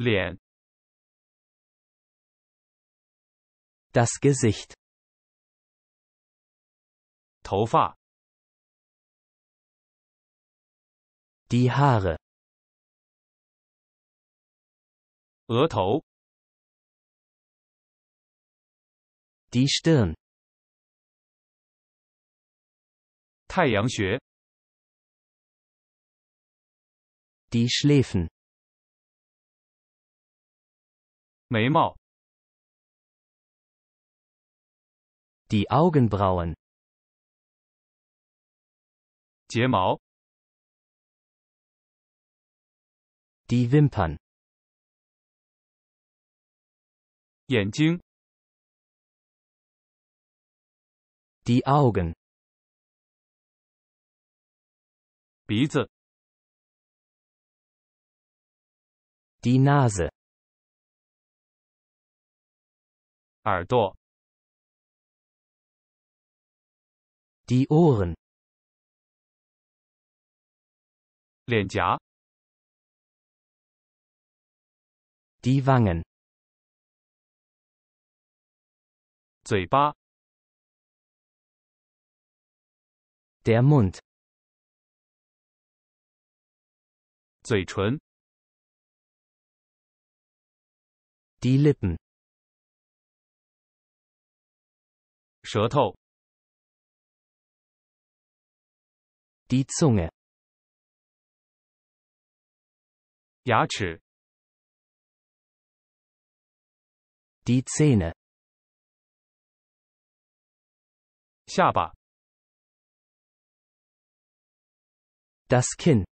脸 das Gesicht 头发 die Haare 额头 die Stirn 太阳穴 die Schläfen 眉毛 die Augenbrauen 睫毛 die Wimpern 眼睛 die Augen 鼻子 die Nase die Ohren. die Wangen. der Mund. die Lippen. 舌头。Die Zunge. 牙齿。Die Zähne. 下巴。Das Kinn.